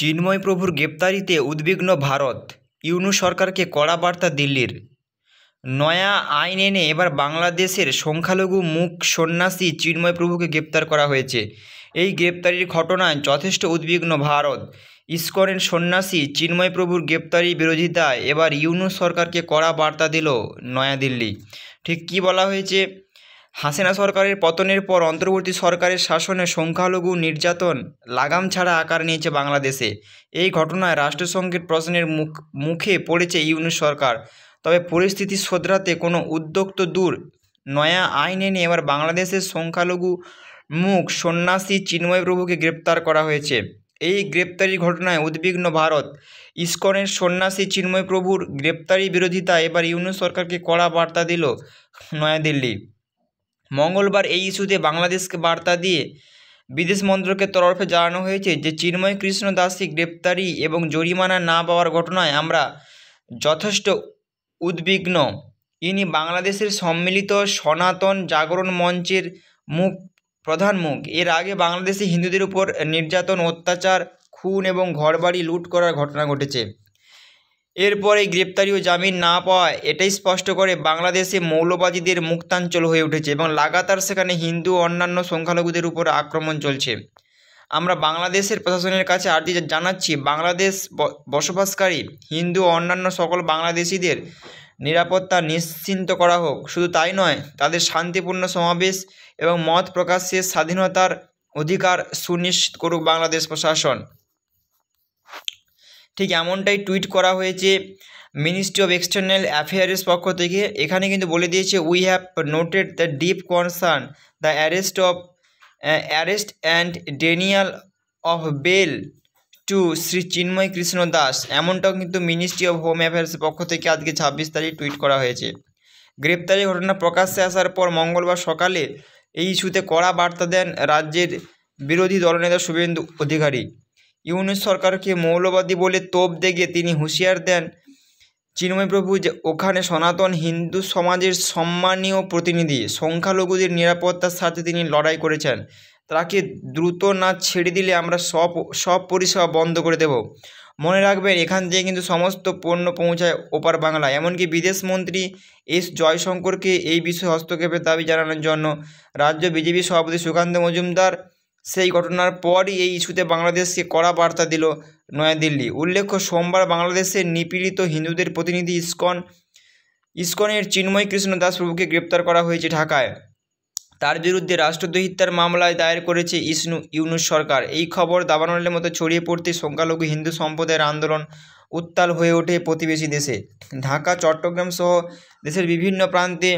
চিন্ময় প্রভুর গ্রেপ্তারিতে উদ্বিগ্ন ভারত ইউনু সরকারকে কড়া বার্তা দিল্লির নয়া আইন এনে এবার বাংলাদেশের সংখ্যালঘু মুখ সন্ন্যাসী চিন্ময় প্রভুকে গ্রেপ্তার করা হয়েছে এই গ্রেপ্তারির ঘটনায় যথেষ্ট উদ্বিগ্ন ভারত ইস্কনের সন্ন্যাসী চিন্ময় প্রভুর গ্রেপ্তারি বিরোধিতায় এবার ইউনু সরকারকে কড়া বার্তা দিল নয়াদিল্লি ঠিক কি বলা হয়েছে হাসিনা সরকারের পতনের পর অন্তর্বর্তী সরকারের শাসনে সংখ্যালঘু নির্যাতন লাগাম ছাড়া আকার নিয়েছে বাংলাদেশে এই ঘটনায় রাষ্ট্রসংঘের প্রশ্নের মুখ মুখে পড়েছে ইউনিট সরকার তবে পরিস্থিতি শোধরাতে কোনো উদ্যোগ তো দূর নয়া আইন এনে এবার বাংলাদেশের সংখ্যালঘু মুখ সন্ন্যাসী চিন্ময় প্রভুকে গ্রেপ্তার করা হয়েছে এই গ্রেপ্তারি ঘটনায় উদ্বিগ্ন ভারত ইস্কনের সন্ন্যাসী চিন্ময় প্রভুর গ্রেপ্তারি বিরোধিতা এবার ইউনিয়ন সরকারকে কড়া বার্তা দিল নয়াদিল্লি মঙ্গলবার এই ইস্যুতে বাংলাদেশকে বার্তা দিয়ে বিদেশ মন্ত্রকের তরফে জানানো হয়েছে যে চিন্ময় কৃষ্ণ দাসকে গ্রেপ্তারি এবং জরিমানা না পাওয়ার ঘটনায় আমরা যথেষ্ট উদ্বিগ্ন ইনি বাংলাদেশের সম্মিলিত সনাতন জাগরণ মঞ্চের মুখ প্রধান মুখ এর আগে বাংলাদেশে হিন্দুদের উপর নির্যাতন অত্যাচার খুন এবং ঘরবাড়ি লুট করার ঘটনা ঘটেছে এরপরে গ্রেপ্তারি ও জামিন না পাওয়ায় এটাই স্পষ্ট করে বাংলাদেশে মৌলবাদীদের মুক্তাঞ্চল হয়ে উঠেছে এবং লাগাতার সেখানে হিন্দু অন্যান্য সংখ্যালঘুদের উপর আক্রমণ চলছে আমরা বাংলাদেশের প্রশাসনের কাছে আর্জি জানাচ্ছি বাংলাদেশ বসবাসকারী হিন্দু ও অন্যান্য সকল বাংলাদেশিদের নিরাপত্তা নিশ্চিন্ত করা হোক শুধু তাই নয় তাদের শান্তিপূর্ণ সমাবেশ এবং মত প্রকাশের স্বাধীনতার অধিকার সুনিশ্চিত করুক বাংলাদেশ প্রশাসন ঠিক এমনটাই টুইট করা হয়েছে মিনিস্ট্রি অফ এক্সটার্নাল অ্যাফেয়ার্স পক্ষ থেকে এখানে কিন্তু বলে দিয়েছে we have noted the deep concern the arrest of arrest and denial of bail to Shri Chinmoy Krishna Das এমনটাও কিন্তু মিনিস্ট্রি অফ হোম অ্যাফেয়ার্সের পক্ষ থেকে আজকে ছাব্বিশ তারিখ টুইট করা হয়েছে গ্রেপ্তারি ঘটনা প্রকাশ্যে আসার পর মঙ্গলবার সকালে এই ইস্যুতে কড়া বার্তা দেন রাজ্যের বিরোধী দলনেতা শুভেন্দু অধিকারী ইউনুস সরকারকে মৌলবাদী বলে তোপ দেগে তিনি হুঁশিয়ার দেন চিন্ময়প্রভু যে ওখানে সনাতন হিন্দু সমাজের সম্মানীয় প্রতিনিধি সংখ্যালঘুদের নিরাপত্তার সাথে তিনি লড়াই করেছেন তাকে দ্রুত না ছেড়ে দিলে আমরা সব সব পরিষেবা বন্ধ করে দেব মনে রাখবেন এখান থেকে কিন্তু সমস্ত পণ্য পৌঁছায় ওপার বাংলা এমনকি বিদেশমন্ত্রী এস জয়শঙ্করকে এই বিষয়ে হস্তক্ষেপের দাবি জানানোর জন্য রাজ্য বিজেপি সভাপতি সুকান্ত মজুমদার সেই ঘটনার পরই এই ইস্যুতে বাংলাদেশকে কড়া বার্তা দিল নয়াদিল্লি উল্লেখ্য সোমবার বাংলাদেশের নিপীড়িত হিন্দুদের প্রতিনিধি ইস্কন ইস্কনের চিন্ময় কৃষ্ণ দাস প্রভুকে গ্রেপ্তার করা হয়েছে ঢাকায় তার বিরুদ্ধে রাষ্ট্রদ্রোহিতার মামলায় দায়ের করেছে ইসনু ইউনুস সরকার এই খবর দাবানলের মতো ছড়িয়ে পড়তে সংখ্যালঘু হিন্দু সম্প্রদায়ের আন্দোলন উত্তাল হয়ে ওঠে প্রতিবেশী দেশে ঢাকা চট্টগ্রাম সহ দেশের বিভিন্ন প্রান্তে